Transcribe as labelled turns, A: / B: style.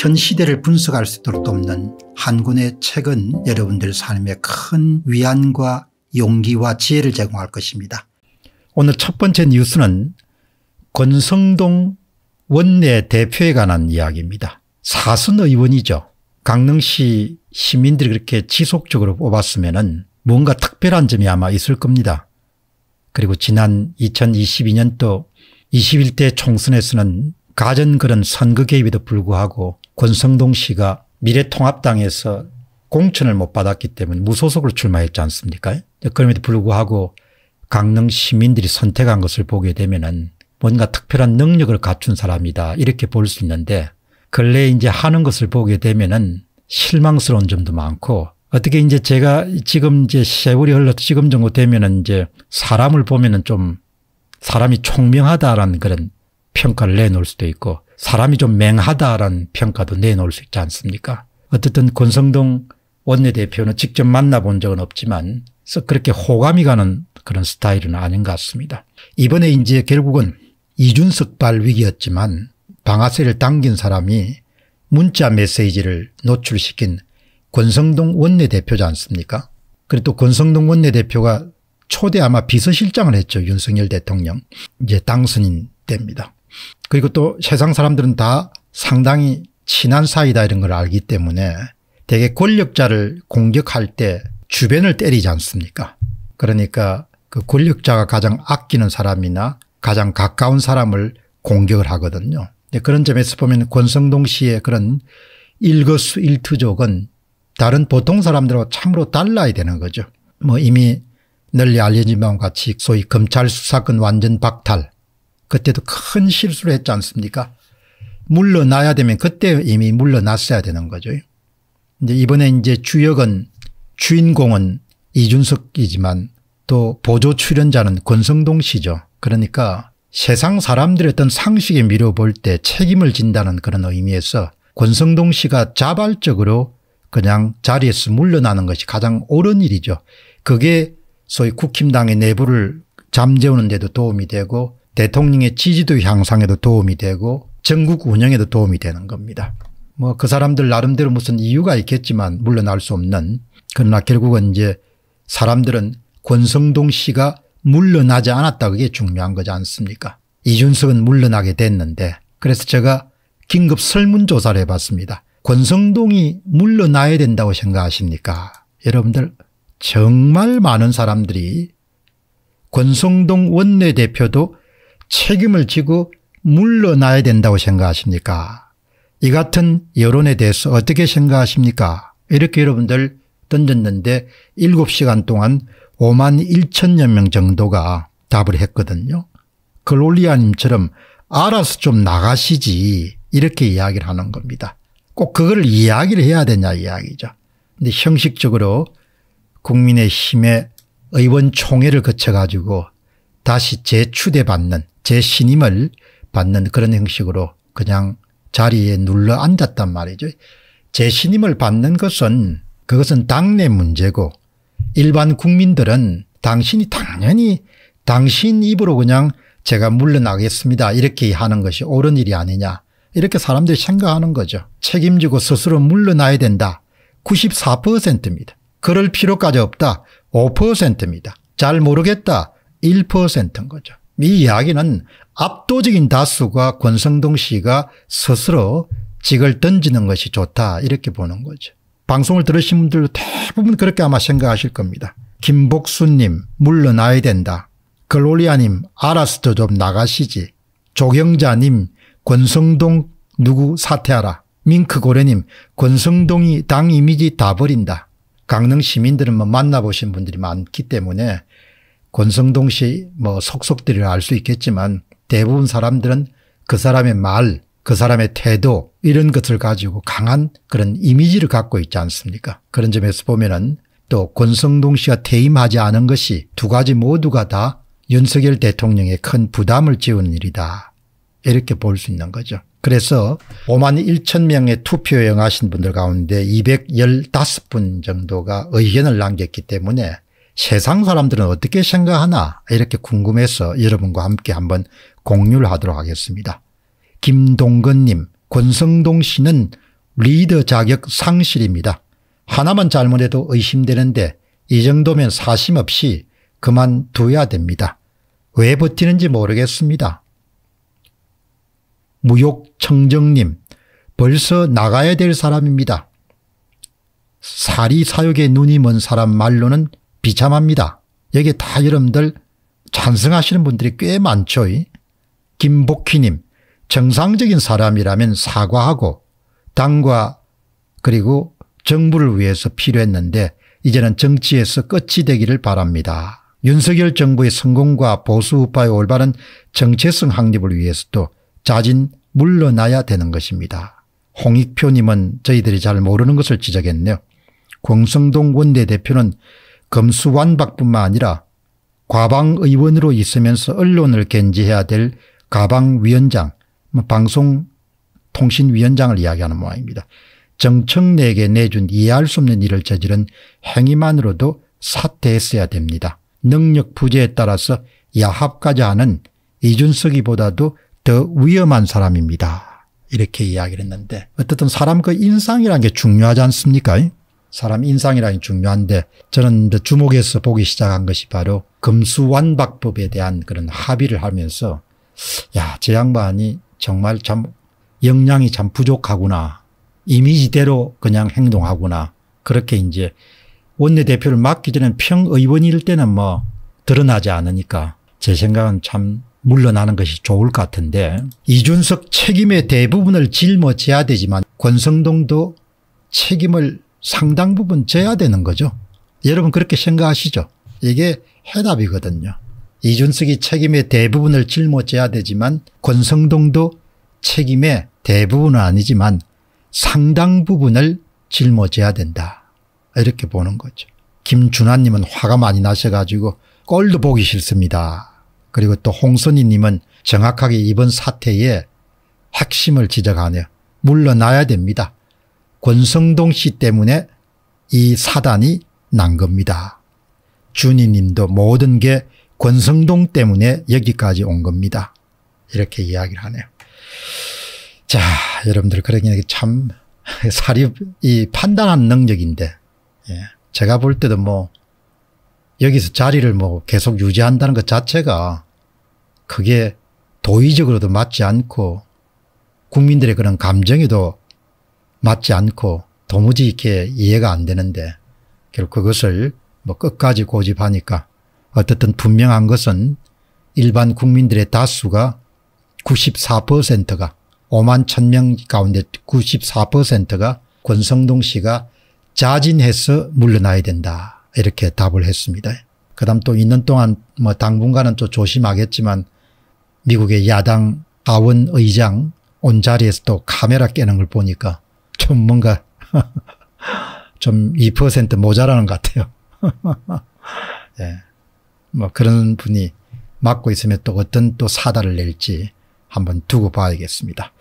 A: 현 시대를 분석할 수 있도록 돕는 한군의 책은 여러분들 삶에 큰 위안과 용기와 지혜를 제공할 것입니다. 오늘 첫 번째 뉴스는 권성동 원내 대표에 관한 이야기입니다. 사선 의원이죠. 강릉시 시민들이 그렇게 지속적으로 뽑았으면 뭔가 특별한 점이 아마 있을 겁니다. 그리고 지난 2022년도 21대 총선에서는 가전 그런 선거 개입에도 불구하고 권성동 씨가 미래통합당에서 공천을 못 받았기 때문에 무소속으로 출마했지 않습니까? 그럼에도 불구하고 강릉 시민들이 선택한 것을 보게 되면은 뭔가 특별한 능력을 갖춘 사람이다 이렇게 볼 수 있는데 근래 이제 하는 것을 보게 되면은 실망스러운 점도 많고 어떻게 이제 제가 지금 이제 세월이 흘러 도 지금 정도 되면은 이제 사람을 보면은 좀 사람이 총명하다라는 그런 평가를 내놓을 수도 있고 사람이 좀 맹하다라는 평가도 내놓을 수 있지 않습니까? 어쨌든 권성동 원내대표는 직접 만나본 적은 없지만 그렇게 호감이 가는 그런 스타일은 아닌 것 같습니다. 이번에 이제 결국은 이준석 발위기였지만 방아쇠를 당긴 사람이 문자 메시지를 노출시킨 권성동 원내대표지 않습니까? 그리고 또 권성동 원내대표가 초대 아마 비서실장을 했죠. 윤석열 대통령. 이제 당선인 됩니다. 그리고 또 세상 사람들은 다 상당히 친한 사이다 이런 걸 알기 때문에 대개 권력자를 공격할 때 주변을 때리지 않습니까 그러니까 그 권력자가 가장 아끼는 사람이나 가장 가까운 사람을 공격을 하거든요. 그런 점에서 보면 권성동 씨의 그런 일거수일투족은 다른 보통 사람들하고 참으로 달라야 되는 거죠. 뭐 이미 널리 알려진 바와 같이 소위 검찰 수사권 완전 박탈 그때도 큰 실수를 했지 않습니까? 물러나야 되면 그때 이미 물러났어야 되는 거죠. 이제 이번에 이제 주역은 주인공은 이준석이지만 또 보조 출연자는 권성동 씨죠. 그러니까 세상 사람들의 어떤 상식에 밀어볼 때 책임을 진다는 그런 의미에서 권성동 씨가 자발적으로 그냥 자리에서 물러나는 것이 가장 옳은 일이죠. 그게 소위 국힘당의 내부를 잠재우는 데도 도움이 되고 대통령의 지지도 향상에도 도움이 되고 전국 운영에도 도움이 되는 겁니다. 뭐 그 사람들 나름대로 무슨 이유가 있겠지만 물론 알수 없는 그러나 결국은 이제 사람들은 권성동 씨가 물러나지 않았다 그게 중요한 거지 않습니까 이준석은 물러나게 됐는데 그래서 제가 긴급 설문조사를 해봤습니다. 권성동이 물러나야 된다고 생각하십니까 여러분들 정말 많은 사람들이 권성동 원내대표도 책임을 지고 물러나야 된다고 생각하십니까 이 같은 여론에 대해서 어떻게 생각하십니까 이렇게 여러분들 던졌는데 7시간 동안 5만 1천여 명 정도가 답을 했거든요. 글로리아님처럼 알아서 좀 나가시지 이렇게 이야기를 하는 겁니다. 꼭 그걸 이야기를 해야 되냐 이야기죠. 근데 형식적으로 국민의힘의 의원총회를 거쳐가지고 다시 재추대받는 제신임을 받는 그런 형식으로 그냥 자리에 눌러 앉았단 말이죠. 제신임을 받는 것은 그것은 당내 문제고 일반 국민들은 당신이 당연히 당신 입으로 그냥 제가 물러나겠습니다 이렇게 하는 것이 옳은 일이 아니냐 이렇게 사람들이 생각하는 거죠. 책임지고 스스로 물러나야 된다 94%입니다. 그럴 필요까지 없다 5%입니다. 잘 모르겠다 1%인 거죠. 이 이야기는 압도적인 다수가 권성동 씨가 스스로 직을 던지는 것이 좋다 이렇게 보는 거죠. 방송을 들으신 분들 도 대부분 그렇게 아마 생각하실 겁니다. 김복수님 물러나야 된다. 글로리아님 알았어 좀 나가시지. 조경자님 권성동 누구 사퇴하라. 민크고래님 권성동이 당 이미지 다 버린다. 강릉 시민들은 뭐 만나보신 분들이 많기 때문에 권성동 씨 뭐 속속들이 알 수 있겠지만 대부분 사람들은 그 사람의 말, 그 사람의 태도 이런 것을 가지고 강한 그런 이미지를 갖고 있지 않습니까? 그런 점에서 보면은 또 권성동 씨가 퇴임하지 않은 것이 두 가지 모두가 다 윤석열 대통령의 큰 부담을 지우는 일이다. 이렇게 볼 수 있는 거죠. 그래서 5만 1천 명의 투표에 응하신 분들 가운데 215분 정도가 의견을 남겼기 때문에 세상 사람들은 어떻게 생각하나 이렇게 궁금해서 여러분과 함께 한번 공유를 하도록 하겠습니다. 김동근님 권성동 씨는 리더 자격 상실입니다. 하나만 잘못해도 의심되는데 이 정도면 사심 없이 그만둬야 됩니다. 왜 버티는지 모르겠습니다. 무욕청정님 벌써 나가야 될 사람입니다. 사리사욕에 눈이 먼 사람 말로는 비참합니다. 여기 다 여러분들 찬성하시는 분들이 꽤 많죠. 김복희님 정상적인 사람이라면 사과하고 당과 그리고 정부를 위해서 필요했는데 이제는 정치에서 끝이 되기를 바랍니다. 윤석열 정부의 성공과 보수 우파의 올바른 정체성 확립을 위해서도 자진 물러나야 되는 것입니다. 홍익표님은 저희들이 잘 모르는 것을 지적했네요. 권성동 원내대표는 검수완박뿐만 아니라 과방의원으로 있으면서 언론을 견제해야 될 가방위원장 뭐 방송통신위원장을 이야기하는 모양입니다. 정청내에게 내준 이해할 수 없는 일을 저지른 행위만으로도 사퇴했어야 됩니다. 능력 부재에 따라서 야합까지 하는 이준석이보다도 더 위험한 사람입니다. 이렇게 이야기를 했는데 어쨌든 사람 그 인상이라는 게 중요하지 않습니까? 사람 인상이라는 중요한데 저는 주목해서 보기 시작한 것이 바로 금수완박법에 대한 그런 합의를 하면서 야, 제 양반이 정말 참 역량이 참 부족하구나. 이미지대로 그냥 행동하구나. 그렇게 이제 원내대표를 맡기 전에 평의원일 때는 뭐 드러나지 않으니까 제 생각은 참 물러나는 것이 좋을 것 같은데 이준석 책임의 대부분을 짊어져야 되지만 권성동도 책임을 상당 부분 져야 되는 거죠. 여러분 그렇게 생각하시죠? 이게 해답이거든요. 이준석이 책임의 대부분을 짊어져야 되지만 권성동도 책임의 대부분은 아니지만 상당 부분을 짊어져야 된다. 이렇게 보는 거죠. 김준하님은 화가 많이 나셔가지고 꼴도 보기 싫습니다. 그리고 또 홍선희님은 정확하게 이번 사태의 핵심을 지적하네요. 물러나야 됩니다. 권성동 씨 때문에 이 사단이 난 겁니다. 준이님도 모든 게 권성동 때문에 여기까지 온 겁니다. 이렇게 이야기를 하네요. 자, 여러분들 그러니까 참 사립 이 판단한 능력인데 예. 제가 볼 때도 뭐 여기서 자리를 뭐 계속 유지한다는 것 자체가 그게 도의적으로도 맞지 않고 국민들의 그런 감정에도 맞지 않고 도무지 이렇게 이해가 안 되는데 결국 그것을 뭐 끝까지 고집하니까 어떻든 분명한 것은 일반 국민들의 다수가 94%가 5만 1000명 가운데 94%가 권성동 씨가 자진해서 물러나야 된다 이렇게 답을 했습니다. 그 다음 또 있는 동안 뭐 당분간은 또 조심하겠지만 미국의 야당 아원 의장 온 자리에서 또 카메라 깨는 걸 보니까 좀 뭔가 좀 2% 모자라는 것 같아요. 예. 뭐 그런 분이 맡고 있으면 또 어떤 또 사다를 낼지 한번 두고 봐야겠습니다.